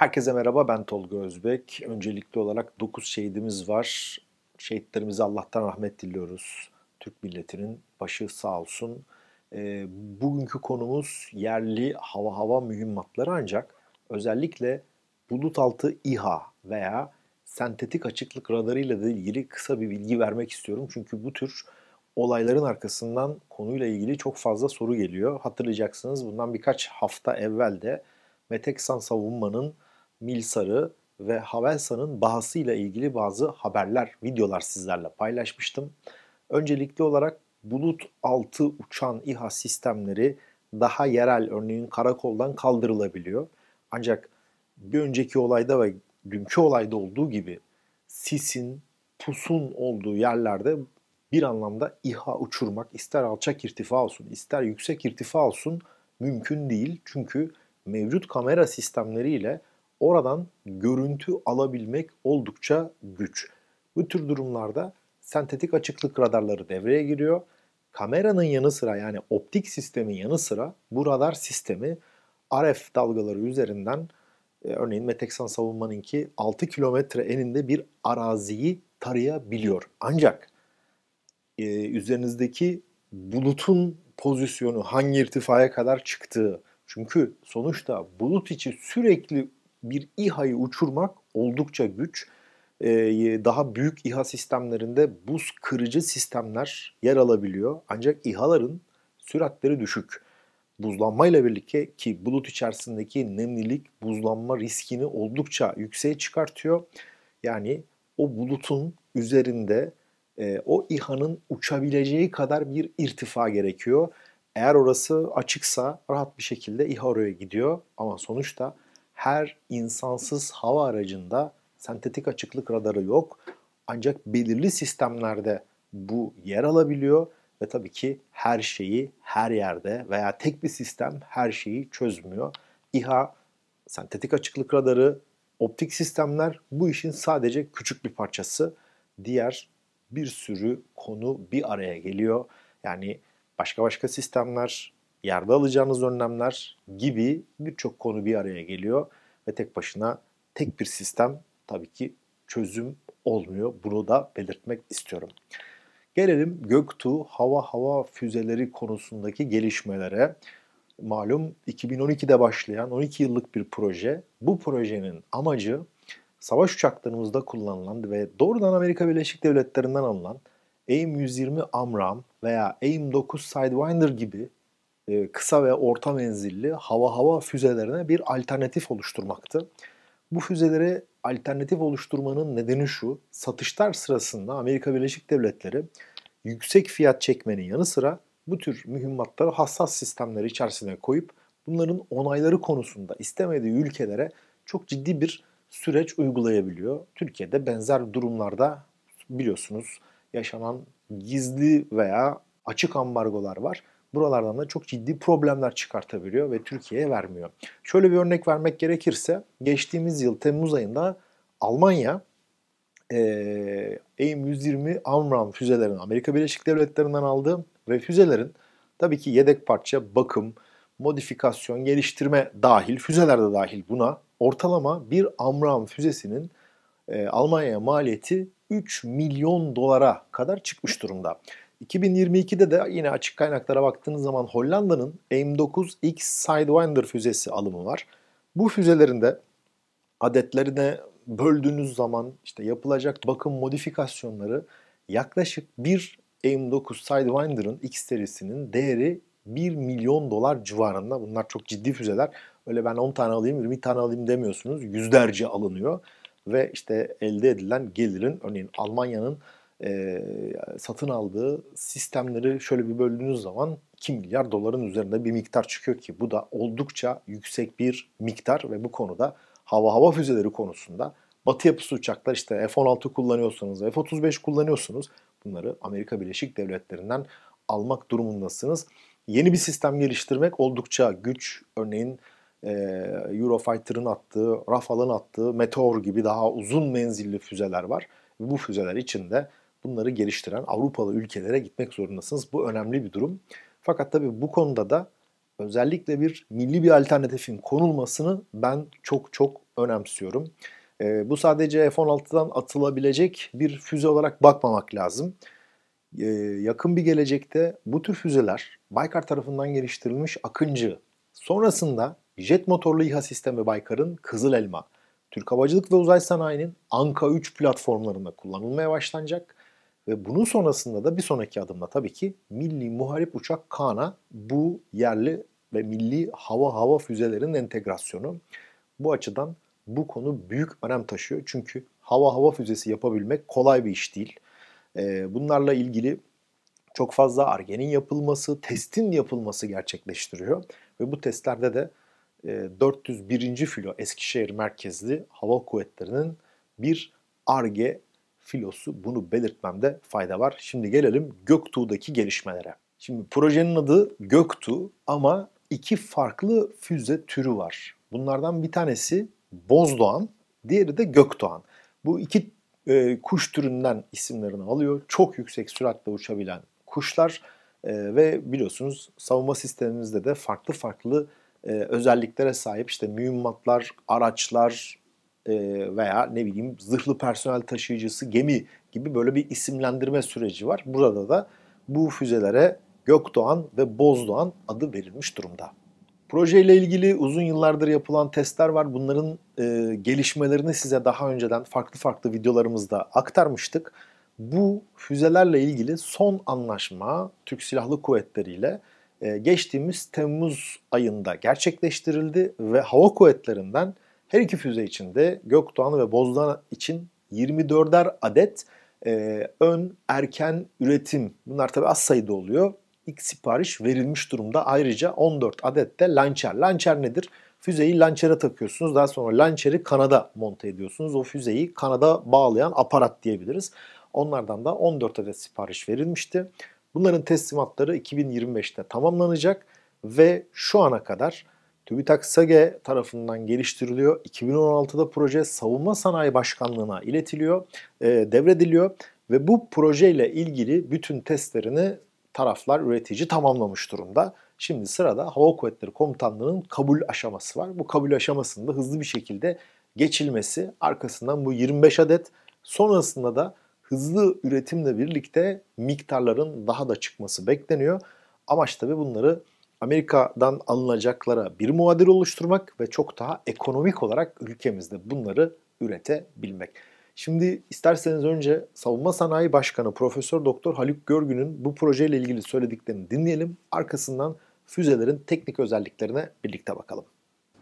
Herkese merhaba ben Tolga Özbek. Öncelikli olarak 9 şehidimiz var. Şehitlerimize Allah'tan rahmet diliyoruz. Türk milletinin başı sağ olsun. E, bugünkü konumuz yerli hava hava mühimmatları ancak özellikle bulut altı İHA veya sentetik açıklık radarıyla ile ilgili kısa bir bilgi vermek istiyorum. Çünkü bu tür olayların arkasından konuyla ilgili çok fazla soru geliyor. Hatırlayacaksınız bundan birkaç hafta evvel de Meteksan Savunma'nın Milsar'ı ve Havelsa'nın bahasıyla ilgili bazı haberler, videolar sizlerle paylaşmıştım. Öncelikli olarak bulut altı uçan İHA sistemleri daha yerel örneğin karakoldan kaldırılabiliyor. Ancak bir önceki olayda ve dünkü olayda olduğu gibi sisin, pusun olduğu yerlerde bir anlamda İHA uçurmak ister alçak irtifa olsun ister yüksek irtifa olsun mümkün değil. Çünkü mevcut kamera sistemleriyle oradan görüntü alabilmek oldukça güç. Bu tür durumlarda sentetik açıklık radarları devreye giriyor. Kameranın yanı sıra yani optik sistemin yanı sıra bu radar sistemi RF dalgaları üzerinden e, örneğin Meteksan savunmanınki 6 kilometre eninde bir araziyi tarayabiliyor. Ancak e, üzerinizdeki bulutun pozisyonu hangi irtifaya kadar çıktığı çünkü sonuçta bulut içi sürekli bir İHA'yı uçurmak oldukça güç. Ee, daha büyük İHA sistemlerinde buz kırıcı sistemler yer alabiliyor. Ancak İHA'ların süratleri düşük. Buzlanmayla birlikte ki bulut içerisindeki nemlilik buzlanma riskini oldukça yükseğe çıkartıyor. Yani o bulutun üzerinde e, o İHA'nın uçabileceği kadar bir irtifa gerekiyor. Eğer orası açıksa rahat bir şekilde İHA oraya gidiyor ama sonuçta her insansız hava aracında sentetik açıklık radarı yok. Ancak belirli sistemlerde bu yer alabiliyor ve tabii ki her şeyi her yerde veya tek bir sistem her şeyi çözmüyor. İHA, sentetik açıklık radarı, optik sistemler bu işin sadece küçük bir parçası. Diğer bir sürü konu bir araya geliyor. Yani başka başka sistemler, yerde alacağınız önlemler gibi birçok konu bir araya geliyor ve tek başına tek bir sistem tabii ki çözüm olmuyor. Bunu da belirtmek istiyorum. Gelelim Göktuğ hava hava füzeleri konusundaki gelişmelere. Malum 2012'de başlayan 12 yıllık bir proje. Bu projenin amacı savaş uçaklarımızda kullanılan ve doğrudan Amerika Birleşik Devletleri'nden alınan AIM-120 AMRAAM veya AIM-9 Sidewinder gibi e, kısa ve orta menzilli hava hava füzelerine bir alternatif oluşturmaktı. Bu füzeleri alternatif oluşturmanın nedeni şu, satışlar sırasında Amerika Birleşik Devletleri yüksek fiyat çekmenin yanı sıra bu tür mühimmatları hassas sistemler içerisine koyup bunların onayları konusunda istemediği ülkelere çok ciddi bir süreç uygulayabiliyor. Türkiye'de benzer durumlarda biliyorsunuz yaşanan gizli veya açık ambargolar var buralardan da çok ciddi problemler çıkartabiliyor ve Türkiye'ye vermiyor. Şöyle bir örnek vermek gerekirse geçtiğimiz yıl Temmuz ayında Almanya e, AIM-120 Amram füzelerini Amerika Birleşik Devletleri'nden aldı ve füzelerin tabii ki yedek parça, bakım, modifikasyon, geliştirme dahil, füzeler de dahil buna ortalama bir Amram füzesinin e, Almanya'ya maliyeti 3 milyon dolara kadar çıkmış durumda. 2022'de de yine açık kaynaklara baktığınız zaman Hollanda'nın AIM-9X Sidewinder füzesi alımı var. Bu füzelerinde adetlerine böldüğünüz zaman işte yapılacak bakım modifikasyonları yaklaşık bir AIM-9 Sidewinder'ın X serisinin değeri 1 milyon dolar civarında. Bunlar çok ciddi füzeler. Öyle ben 10 tane alayım, 20 tane alayım demiyorsunuz. Yüzlerce alınıyor. Ve işte elde edilen gelirin örneğin Almanya'nın e, satın aldığı sistemleri şöyle bir böldüğünüz zaman 2 milyar doların üzerinde bir miktar çıkıyor ki bu da oldukça yüksek bir miktar ve bu konuda hava hava füzeleri konusunda batı yapısı uçaklar işte F-16 kullanıyorsanız F-35 kullanıyorsunuz bunları Amerika Birleşik Devletleri'nden almak durumundasınız. Yeni bir sistem geliştirmek oldukça güç. Örneğin e, Eurofighter'ın attığı, Rafale'ın attığı Meteor gibi daha uzun menzilli füzeler var. Bu füzeler içinde bunları geliştiren Avrupalı ülkelere gitmek zorundasınız. Bu önemli bir durum. Fakat tabii bu konuda da özellikle bir milli bir alternatifin konulmasını ben çok çok önemsiyorum. E, bu sadece F-16'dan atılabilecek bir füze olarak bakmamak lazım. E, yakın bir gelecekte bu tür füzeler Baykar tarafından geliştirilmiş Akıncı, sonrasında jet motorlu İHA sistemi Baykar'ın Kızıl Elma, Türk Havacılık ve Uzay Sanayi'nin Anka 3 platformlarında kullanılmaya başlanacak ve bunun sonrasında da bir sonraki adımda tabii ki milli muharip uçak Kana bu yerli ve milli hava hava füzelerinin entegrasyonu. Bu açıdan bu konu büyük önem taşıyor. Çünkü hava hava füzesi yapabilmek kolay bir iş değil. Ee, bunlarla ilgili çok fazla argenin yapılması, testin yapılması gerçekleştiriyor. Ve bu testlerde de 401. E, filo Eskişehir merkezli hava kuvvetlerinin bir arge filosu bunu belirtmemde fayda var. Şimdi gelelim Göktuğ'daki gelişmelere. Şimdi projenin adı Göktuğ ama iki farklı füze türü var. Bunlardan bir tanesi Bozdoğan, diğeri de Gökdoğan. Bu iki e, kuş türünden isimlerini alıyor. Çok yüksek süratle uçabilen kuşlar e, ve biliyorsunuz savunma sistemimizde de farklı farklı e, özelliklere sahip işte mühimmatlar, araçlar, e, veya ne bileyim zırhlı personel taşıyıcısı gemi gibi böyle bir isimlendirme süreci var. Burada da bu füzelere Gökdoğan ve Bozdoğan adı verilmiş durumda. Projeyle ilgili uzun yıllardır yapılan testler var. Bunların e, gelişmelerini size daha önceden farklı farklı videolarımızda aktarmıştık. Bu füzelerle ilgili son anlaşma Türk Silahlı Kuvvetleri ile e, geçtiğimiz Temmuz ayında gerçekleştirildi ve Hava Kuvvetleri'nden her iki füze için de Gökdoğan ve Bozdoğan için 24'er adet e, ön erken üretim. Bunlar tabi az sayıda oluyor. İlk sipariş verilmiş durumda. Ayrıca 14 adet de launcher. Launcher nedir? Füzeyi launcher'a takıyorsunuz. Daha sonra launcher'i kanada monte ediyorsunuz. O füzeyi kanada bağlayan aparat diyebiliriz. Onlardan da 14 adet sipariş verilmişti. Bunların teslimatları 2025'te tamamlanacak ve şu ana kadar TÜBİTAK SAGE tarafından geliştiriliyor. 2016'da proje Savunma Sanayi Başkanlığı'na iletiliyor, e, devrediliyor ve bu projeyle ilgili bütün testlerini taraflar, üretici tamamlamış durumda. Şimdi sırada Hava Kuvvetleri Komutanlığı'nın kabul aşaması var. Bu kabul aşamasında hızlı bir şekilde geçilmesi, arkasından bu 25 adet, sonrasında da hızlı üretimle birlikte miktarların daha da çıkması bekleniyor. Amaç tabi bunları Amerika'dan alınacaklara bir muadil oluşturmak ve çok daha ekonomik olarak ülkemizde bunları üretebilmek. Şimdi isterseniz önce Savunma Sanayi Başkanı Profesör Doktor Haluk Görgün'ün bu projeyle ilgili söylediklerini dinleyelim. Arkasından füzelerin teknik özelliklerine birlikte bakalım.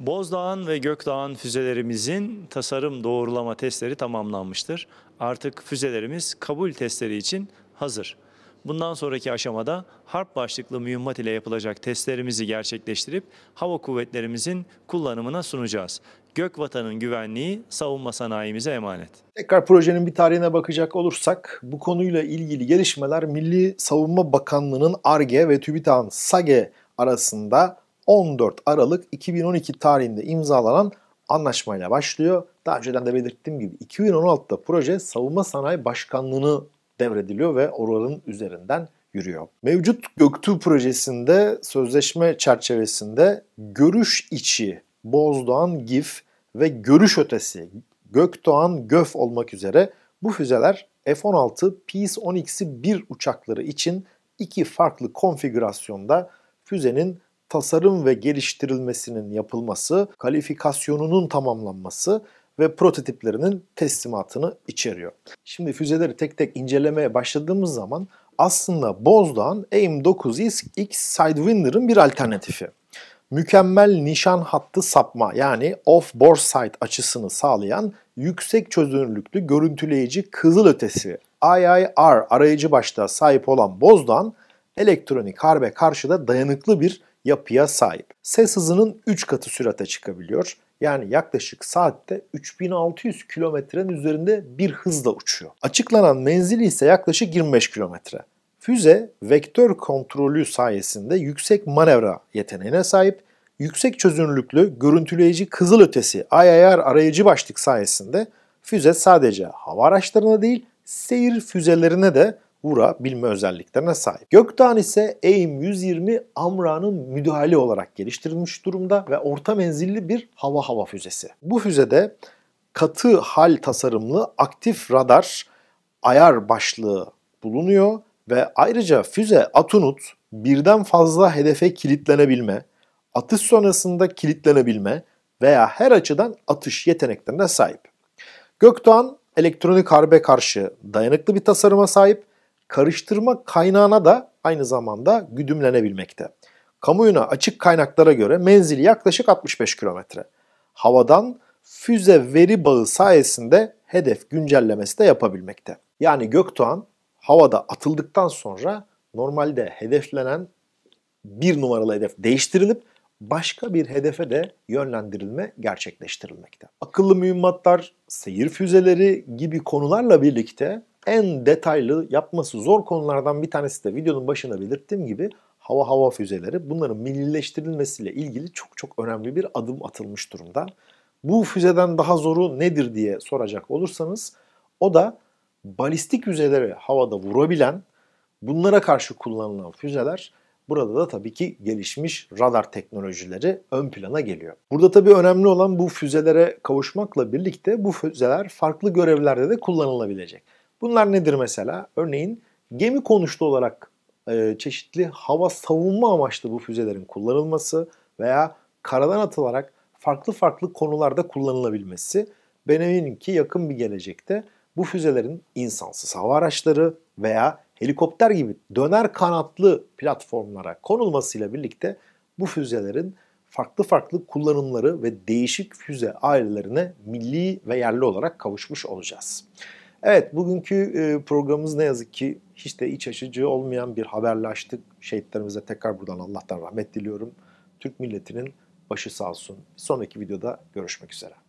Bozdağ'ın ve Gökdağ'ın füzelerimizin tasarım doğrulama testleri tamamlanmıştır. Artık füzelerimiz kabul testleri için hazır. Bundan sonraki aşamada harp başlıklı mühimmat ile yapılacak testlerimizi gerçekleştirip hava kuvvetlerimizin kullanımına sunacağız. Gökvatan'ın güvenliği savunma sanayimize emanet. Tekrar projenin bir tarihine bakacak olursak bu konuyla ilgili gelişmeler Milli Savunma Bakanlığı'nın ARGE ve TÜBİTAK'ın SAGE arasında 14 Aralık 2012 tarihinde imzalanan anlaşmayla başlıyor. Daha önceden de belirttiğim gibi 2016'da proje Savunma Sanayi Başkanlığı'nı devrediliyor ve oraların üzerinden yürüyor. Mevcut Göktuğ projesinde sözleşme çerçevesinde görüş içi Bozdoğan GIF ve görüş ötesi Gökdoğan GÖF olmak üzere bu füzeler F-16 P-12'si 1 uçakları için iki farklı konfigürasyonda füzenin tasarım ve geliştirilmesinin yapılması, kalifikasyonunun tamamlanması ve prototiplerinin teslimatını içeriyor. Şimdi füzeleri tek tek incelemeye başladığımız zaman aslında Bozdağ'ın AIM 9X Sidewinder'ın bir alternatifi. Mükemmel nişan hattı sapma yani off-bore sight açısını sağlayan yüksek çözünürlüklü görüntüleyici kızılötesi IIR arayıcı başta sahip olan Bozdağ'ın elektronik harbe karşı da dayanıklı bir yapıya sahip. Ses hızının 3 katı sürate çıkabiliyor. Yani yaklaşık saatte 3600 kilometrenin üzerinde bir hızla uçuyor. Açıklanan menzili ise yaklaşık 25 kilometre. Füze vektör kontrolü sayesinde yüksek manevra yeteneğine sahip, yüksek çözünürlüklü görüntüleyici kızılötesi IIR arayıcı başlık sayesinde füze sadece hava araçlarına değil seyir füzelerine de bilme özelliklerine sahip. Gökdoğan ise AIM 120 Amra'nın müdahale olarak geliştirilmiş durumda ve orta menzilli bir hava hava füzesi. Bu füzede katı hal tasarımlı aktif radar ayar başlığı bulunuyor ve ayrıca füze Atunut birden fazla hedefe kilitlenebilme, atış sonrasında kilitlenebilme veya her açıdan atış yeteneklerine sahip. Gökdoğan elektronik harbe karşı dayanıklı bir tasarıma sahip karıştırma kaynağına da aynı zamanda güdümlenebilmekte. Kamuyuna açık kaynaklara göre menzili yaklaşık 65 kilometre. Havadan füze veri bağı sayesinde hedef güncellemesi de yapabilmekte. Yani Göktuğan havada atıldıktan sonra normalde hedeflenen bir numaralı hedef değiştirilip başka bir hedefe de yönlendirilme gerçekleştirilmekte. Akıllı mühimmatlar, seyir füzeleri gibi konularla birlikte en detaylı yapması zor konulardan bir tanesi de videonun başına belirttiğim gibi hava hava füzeleri. Bunların millileştirilmesiyle ilgili çok çok önemli bir adım atılmış durumda. Bu füzeden daha zoru nedir diye soracak olursanız o da balistik füzeleri havada vurabilen bunlara karşı kullanılan füzeler Burada da tabii ki gelişmiş radar teknolojileri ön plana geliyor. Burada tabii önemli olan bu füzelere kavuşmakla birlikte bu füzeler farklı görevlerde de kullanılabilecek. Bunlar nedir mesela? Örneğin gemi konuşlu olarak e, çeşitli hava savunma amaçlı bu füzelerin kullanılması veya karadan atılarak farklı farklı konularda kullanılabilmesi. Ben eminim ki yakın bir gelecekte bu füzelerin insansız hava araçları veya helikopter gibi döner kanatlı platformlara konulmasıyla birlikte bu füzelerin farklı farklı kullanımları ve değişik füze ailelerine milli ve yerli olarak kavuşmuş olacağız. Evet bugünkü e, programımız ne yazık ki hiç de iç açıcı olmayan bir haberle açtık. Şehitlerimize tekrar buradan Allah'tan rahmet diliyorum. Türk milletinin başı sağ olsun. Sonraki videoda görüşmek üzere.